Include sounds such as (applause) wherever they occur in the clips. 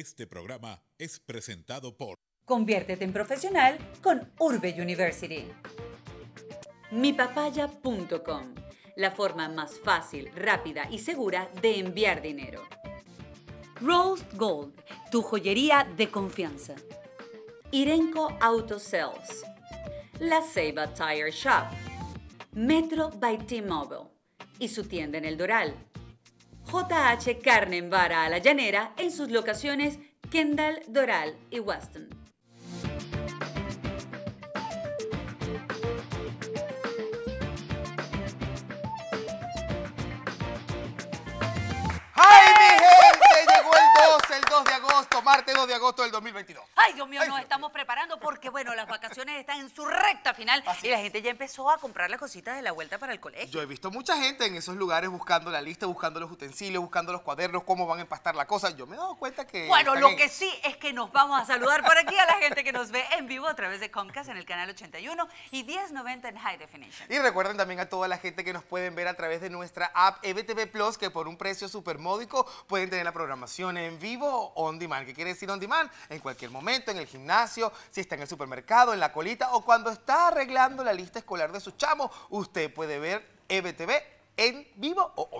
Este programa es presentado por Conviértete en profesional con Urbe University. Mipapaya.com, la forma más fácil, rápida y segura de enviar dinero. Rose Gold, tu joyería de confianza. Irenco Auto Sales. La Ceiba Tire Shop. Metro by T-Mobile y su tienda en El Doral JH en Vara a la Llanera en sus locaciones Kendall, Doral y Weston. todo del 2022. Ay, Dios mío, nos estamos preparando porque, bueno, las vacaciones están en su recta final y la gente ya empezó a comprar las cositas de la vuelta para el colegio. Yo he visto mucha gente en esos lugares buscando la lista, buscando los utensilios, buscando los cuadernos, cómo van a empastar la cosa. Yo me he dado cuenta que... Bueno, lo que sí es que nos vamos a saludar por aquí a la gente que nos ve en vivo a través de Comcast en el canal 81 y 1090 en High Definition. Y recuerden también a toda la gente que nos pueden ver a través de nuestra app EBTV Plus que por un precio súper módico pueden tener la programación en vivo on demand. ¿Qué quiere decir on demand? en cualquier momento, en el gimnasio, si está en el supermercado, en la colita o cuando está arreglando la lista escolar de su chamo. usted puede ver EBTV en vivo o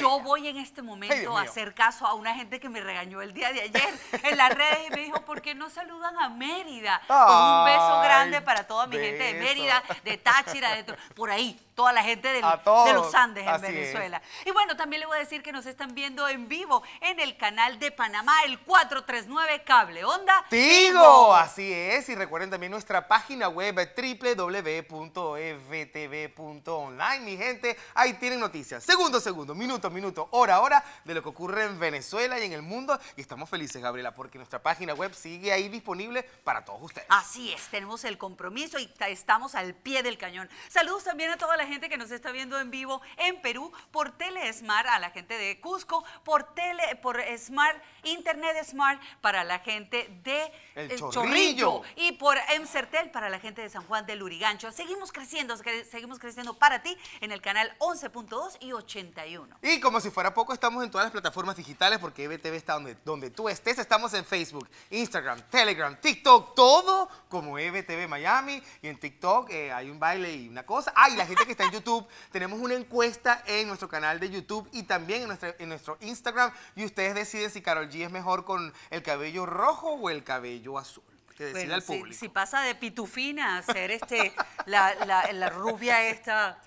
yo voy en este momento a hacer caso a una gente que me regañó el día de ayer en las redes y me dijo, ¿por qué no saludan a Mérida? Con un beso grande para toda mi gente de Mérida, de Táchira, de por ahí, toda la gente de los Andes en Venezuela. Y bueno, también le voy a decir que nos están viendo en vivo en el canal de Panamá, el 439 Cable Onda. Tigo. Así es. Y recuerden también nuestra página web www.evtv.online. Mi gente, ahí tienen noticias. Segundo, segundo segundo, minuto minuto, hora hora de lo que ocurre en Venezuela y en el mundo. Y estamos felices, Gabriela, porque nuestra página web sigue ahí disponible para todos ustedes. Así es, tenemos el compromiso y estamos al pie del cañón. Saludos también a toda la gente que nos está viendo en vivo en Perú por Telesmart, a la gente de Cusco, por Tele, por Smart, Internet Smart para la gente de El, Chorrillo. y por Emcertel para la gente de San Juan del Urigancho. Seguimos creciendo, seguimos creciendo para ti en el canal 11.2 y 80. Y como si fuera poco, estamos en todas las plataformas digitales porque EBTV está donde, donde tú estés. Estamos en Facebook, Instagram, Telegram, TikTok, todo como EBTV Miami. Y en TikTok eh, hay un baile y una cosa. Ay, ah, la gente que está en YouTube, (laughs) tenemos una encuesta en nuestro canal de YouTube y también en nuestro, Instagram. Y ustedes deciden si Carol G es mejor con el cabello rojo o el cabello azul. el público. Si, pasa de pitufina a ser este, la, la rubia esta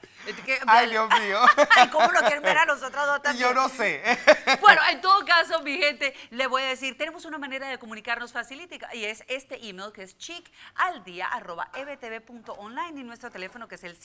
Ay, Dios mío. (laughs) Ay, ¿cómo lo quieren ver a nosotros dos (laughs) también? Yo no sé. (laughs) Bueno, en todo caso, mi gente, le voy a decir, tenemos una manera de comunicarnos facilitica y es este email que es chicaldia.ebtv.online y nuestro teléfono que es el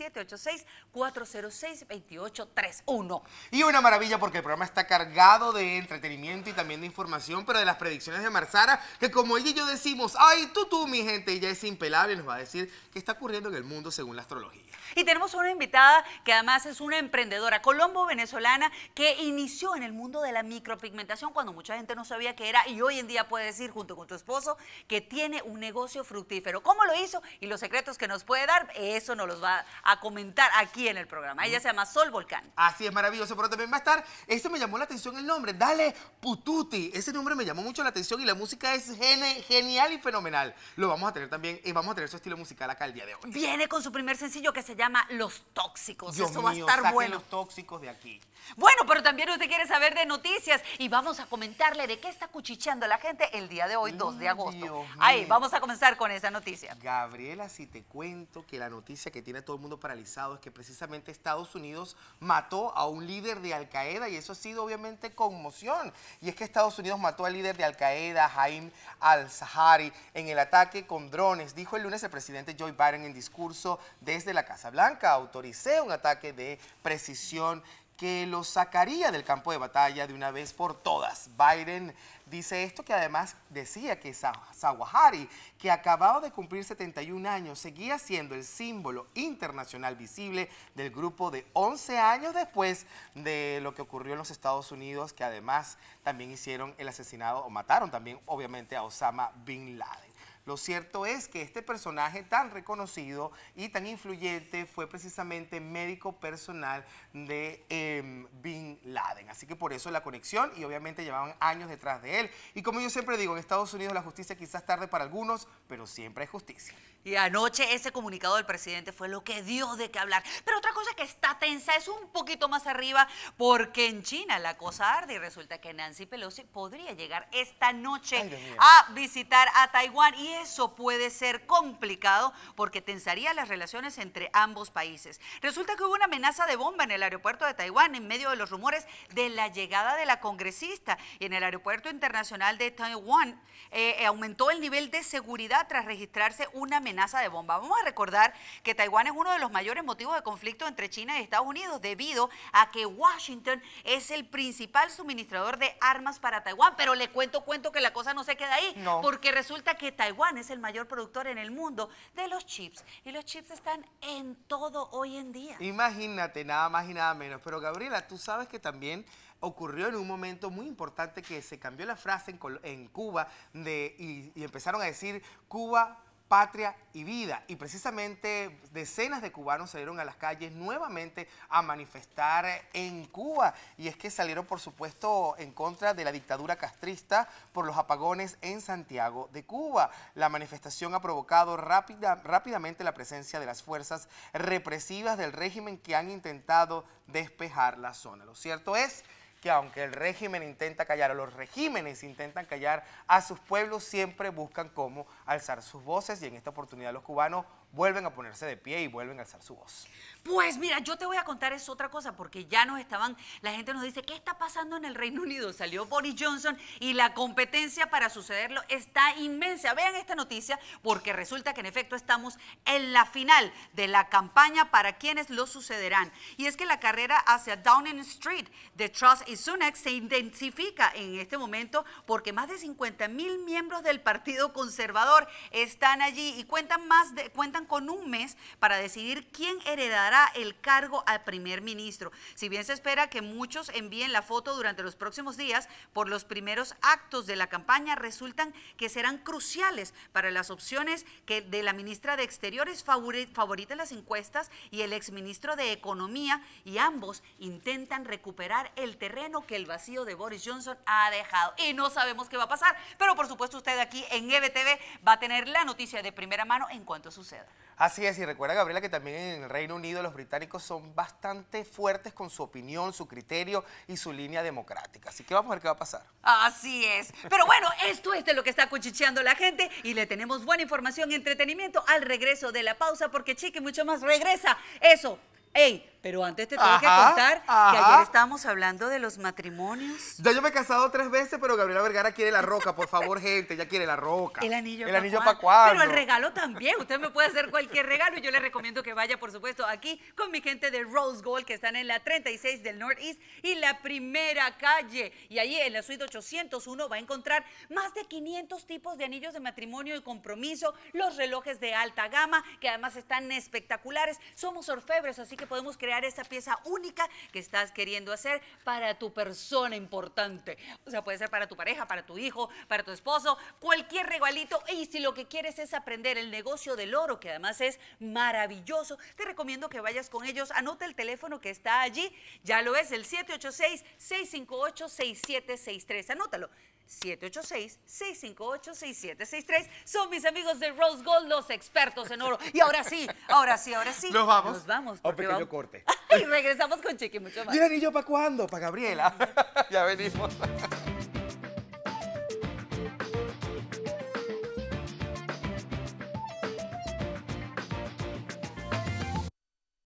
786-406-2831. Y una maravilla porque el programa está cargado de entretenimiento y también de información, pero de las predicciones de Marzara, que como ella y yo decimos, ¡ay, tú, tú, mi gente! Ella es impelable y nos va a decir qué está ocurriendo en el mundo según la astrología. Y tenemos una invitada que además es una emprendedora colombo-venezolana que inició en el mundo de la micropigmentación cuando mucha gente no sabía qué era y hoy en día puede decir junto con tu esposo que tiene un negocio fructífero. ¿Cómo lo hizo y los secretos que nos puede dar? Eso nos los va a comentar aquí en el programa. Ella se llama Sol Volcán. Así es, maravilloso, pero también va a estar, esto me llamó la atención el nombre, Dale Pututi. Ese nombre me llamó mucho la atención y la música es genial y fenomenal. Lo vamos a tener también y eh, vamos a tener su estilo musical acá el día de hoy. Viene con su primer sencillo que se llama Los Tóxicos eso Dios va a estar bueno. los tóxicos de aquí. Bueno, pero también usted quiere saber de noticias y vamos a comentarle de qué está cuchicheando la gente el día de hoy, 2 de agosto. Ahí, vamos a comenzar con esa noticia. Gabriela, si te cuento que la noticia que tiene a todo el mundo paralizado es que precisamente Estados Unidos mató a un líder de Al Qaeda y eso ha sido obviamente conmoción. Y es que Estados Unidos mató al líder de Al Qaeda, Jaime al-Sahari, en el ataque con drones, dijo el lunes el presidente Joe Biden en discurso desde la Casa Blanca. Autoricé ataque de precisión que lo sacaría del campo de batalla de una vez por todas. Biden dice esto que además decía que Zawahari, que acababa de cumplir 71 años, seguía siendo el símbolo internacional visible del grupo de 11 años después de lo que ocurrió en los Estados Unidos, que además también hicieron el asesinado o mataron también obviamente a Osama Bin Laden. Lo cierto es que este personaje tan reconocido y tan influyente fue precisamente médico personal de em, Bin Laden. Así que por eso la conexión y obviamente llevaban años detrás de él. Y como yo siempre digo, en Estados Unidos la justicia quizás tarde para algunos, pero siempre hay justicia. Y anoche ese comunicado del presidente fue lo que dio de qué hablar. Pero otra cosa que está tensa es un poquito más arriba porque en China la cosa arde y resulta que Nancy Pelosi podría llegar esta noche a visitar a Taiwán eso puede ser complicado porque tensaría las relaciones entre ambos países. Resulta que hubo una amenaza de bomba en el aeropuerto de Taiwán en medio de los rumores de la llegada de la congresista. Y en el aeropuerto internacional de Taiwán eh, aumentó el nivel de seguridad tras registrarse una amenaza de bomba. Vamos a recordar que Taiwán es uno de los mayores motivos de conflicto entre China y Estados Unidos debido a que Washington es el principal suministrador de armas para Taiwán. Pero le cuento, cuento que la cosa no se queda ahí, porque resulta que Taiwán Juan es el mayor productor en el mundo de los chips y los chips están en todo hoy en día. Imagínate, nada más y nada menos. Pero Gabriela, tú sabes que también ocurrió en un momento muy importante que se cambió la frase en, en Cuba de, y empezaron a decir Cuba patria y vida. Y precisamente decenas de cubanos salieron a las calles nuevamente a manifestar en Cuba. Y es que salieron, por supuesto, en contra de la dictadura castrista por los apagones en Santiago de Cuba. La manifestación ha provocado rápida, rápidamente la presencia de las fuerzas represivas del régimen que han intentado despejar la zona. Lo cierto es que aunque el régimen intenta callar o los regímenes intentan callar a sus pueblos, siempre buscan cómo alzar sus voces y en esta oportunidad los cubanos vuelven a ponerse de pie y vuelven a alzar su voz. Pues mira, yo te voy a contar es otra cosa porque ya nos estaban, la gente nos dice, ¿qué está pasando en el Reino Unido? Salió Boris Johnson y la competencia para sucederlo está inmensa. Vean esta noticia porque resulta que en efecto estamos en la final de la campaña para quienes lo sucederán. Y es que la carrera hacia Downing Street de Trust y Sunak se intensifica en este momento porque más de 50 mil miembros del Partido Conservador están allí y cuentan, más cuentan con un mes para decidir quién heredará el cargo al primer ministro. Si bien se espera que muchos envíen la foto durante los próximos días por los primeros actos de la campaña, resultan que serán cruciales para las opciones que de la ministra de Exteriores favorita en las encuestas y el exministro de Economía y ambos intentan recuperar el terreno que el vacío de Boris Johnson ha dejado. Y no sabemos qué va a pasar, pero por supuesto usted aquí en EBTV va a tener la noticia de primera mano en cuanto suceda. Así es, y recuerda Gabriela que también en el Reino Unido los británicos son bastante fuertes con su opinión, su criterio y su línea democrática. Así que vamos a ver qué va a pasar. Así es. Pero bueno, esto es de lo que está cuchicheando la gente y le tenemos buena información y entretenimiento al regreso de la pausa porque chique mucho más regresa. Eso, hey, pero antes te tengo que contar que ayer estábamos hablando de los matrimonios. Ya yo me he casado tres veces, pero Gabriela Vergara quiere la roca. Por favor, (laughs) gente, ya quiere la roca. El anillo El anillo para Pero el regalo también. Usted me puede hacer cualquier regalo. y Yo le recomiendo que vaya, por supuesto, aquí con mi gente de Rose Gold, que están en la 36 del Northeast y la primera calle. Y allí en la suite 801 va a encontrar más de 500 tipos de anillos de matrimonio y compromiso, los relojes de alta gama, que además están espectaculares. Somos orfebres, así que podemos crear crear esa pieza única que estás queriendo hacer para tu persona importante. O sea, puede ser para tu pareja, para tu hijo, para tu esposo, cualquier regalito. Y si lo que quieres es aprender el negocio del oro, que además es maravilloso, te recomiendo que vayas con ellos. Anota el teléfono que está allí. Ya lo es, el 786-658-6763. Anótalo. 786-658-6763. Son mis amigos de Rose Gold, los expertos en oro. Y ahora sí, ahora sí, ahora sí. Nos vamos. Nos vamos. A oh, un pequeño corte. (laughs) y regresamos con Cheque mucho más. ¿Y yo para cuándo? Para Gabriela. (laughs) ya venimos.